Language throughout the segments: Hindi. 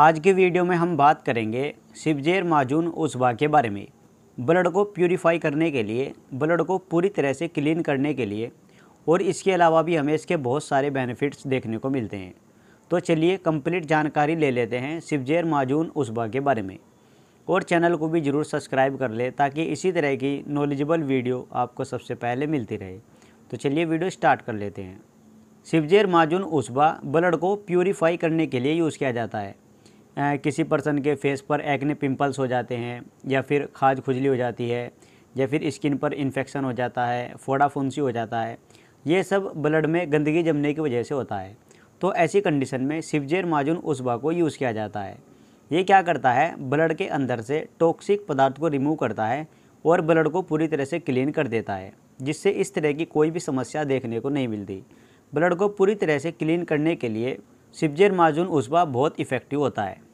आज के वीडियो में हम बात करेंगे शिवजेर माजून उसबा के बारे में ब्लड को प्योरीफाई करने के लिए ब्लड को पूरी तरह से क्लीन करने के लिए और इसके अलावा भी हमें इसके बहुत सारे बेनिफिट्स देखने को मिलते हैं तो चलिए कंप्लीट जानकारी ले लेते हैं शिवजेर माजून उसबा के बारे में और चैनल को भी ज़रूर सब्सक्राइब कर ले ताकि इसी तरह की नॉलेजेबल वीडियो आपको सबसे पहले मिलती रहे तो चलिए वीडियो स्टार्ट कर लेते हैं शिवजेर माजून उसबा ब्लड को प्योरीफाई करने के लिए यूज़ किया जाता है किसी पर्सन के फेस पर एक्ने पिंपल्स हो जाते हैं या फिर खाज खुजली हो जाती है या फिर स्किन पर इन्फेक्शन हो जाता है फोड़ा फुंसी हो जाता है ये सब ब्लड में गंदगी जमने की वजह से होता है तो ऐसी कंडीशन में सिवजेर माजून उसबा को यूज़ किया जाता है ये क्या करता है ब्लड के अंदर से टॉक्सिक पदार्थ को रिमूव करता है और ब्लड को पूरी तरह से क्लीन कर देता है जिससे इस तरह की कोई भी समस्या देखने को नहीं मिलती ब्लड को पूरी तरह से क्लीन करने के लिए सिवजेर माजून उसबा बहुत इफ़ेक्टिव होता है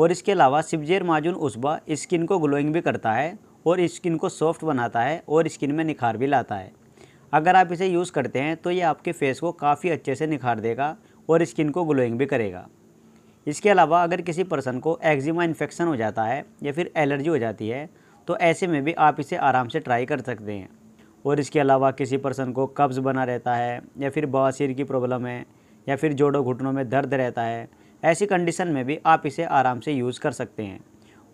और इसके अलावा सिबजेर माजून उसबा स्किन को ग्लोइंग भी करता है और स्किन को सॉफ्ट बनाता है और स्किन में निखार भी लाता है अगर आप इसे यूज़ करते हैं तो ये आपके फेस को काफ़ी अच्छे से निखार देगा और स्किन को ग्लोइंग भी करेगा इसके अलावा अगर किसी पर्सन को एक्जिमा इन्फेक्शन हो जाता है या फिर एलर्जी हो जाती है तो ऐसे में भी आप इसे आराम से ट्राई कर सकते हैं और इसके अलावा किसी पर्सन को कब्ज़ बना रहता है या फिर बवासीर की प्रॉब्लम है या फिर जोड़ों घुटनों में दर्द रहता है ऐसी कंडीशन में भी आप इसे आराम से यूज़ कर सकते हैं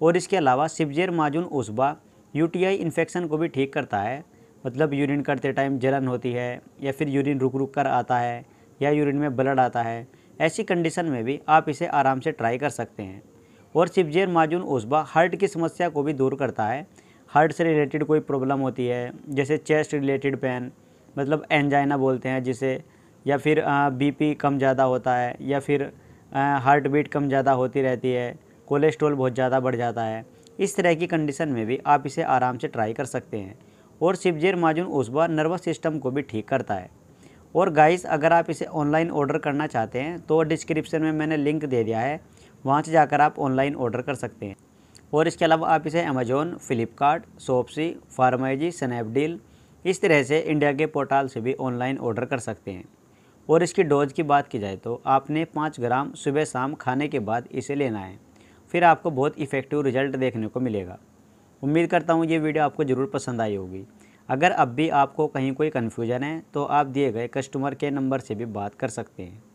और इसके अलावा सिबजेर माजून उसबा यूटीआई इन्फेक्शन को भी ठीक करता है मतलब यूरिन करते टाइम जलन होती है या फिर यूरिन रुक रुक कर आता है या यूरिन में ब्लड आता है ऐसी कंडीशन में भी आप इसे आराम से ट्राई कर सकते हैं और सिबजेर माजून उसबा हार्ट की समस्या को भी दूर करता है हार्ट से रिलेटेड कोई प्रॉब्लम होती है जैसे चेस्ट रिलेटेड पेन मतलब एंजाइना बोलते हैं जिसे या फिर बीपी कम ज़्यादा होता है या फिर हार्ट बीट कम ज़्यादा होती रहती है कोलेस्ट्रॉल बहुत ज़्यादा बढ़ जाता है इस तरह की कंडीशन में भी आप इसे आराम से ट्राई कर सकते हैं और शिवजेर माजून उस बार नर्वस सिस्टम को भी ठीक करता है और गाइस अगर आप इसे ऑनलाइन ऑर्डर करना चाहते हैं तो डिस्क्रिप्शन में मैंने लिंक दे दिया है वहाँ से जाकर आप ऑनलाइन ऑर्डर कर सकते हैं और इसके अलावा आप इसे अमेजोन फ्लिपकार्ट सोपसी फार्माइजी स्नैपडील इस तरह से इंडिया के पोर्टल से भी ऑनलाइन ऑर्डर कर सकते हैं और इसकी डोज की बात की जाए तो आपने पाँच ग्राम सुबह शाम खाने के बाद इसे लेना है फिर आपको बहुत इफ़ेक्टिव रिजल्ट देखने को मिलेगा उम्मीद करता हूँ ये वीडियो आपको ज़रूर पसंद आई होगी अगर अब भी आपको कहीं कोई कन्फ्यूजन है तो आप दिए गए कस्टमर के नंबर से भी बात कर सकते हैं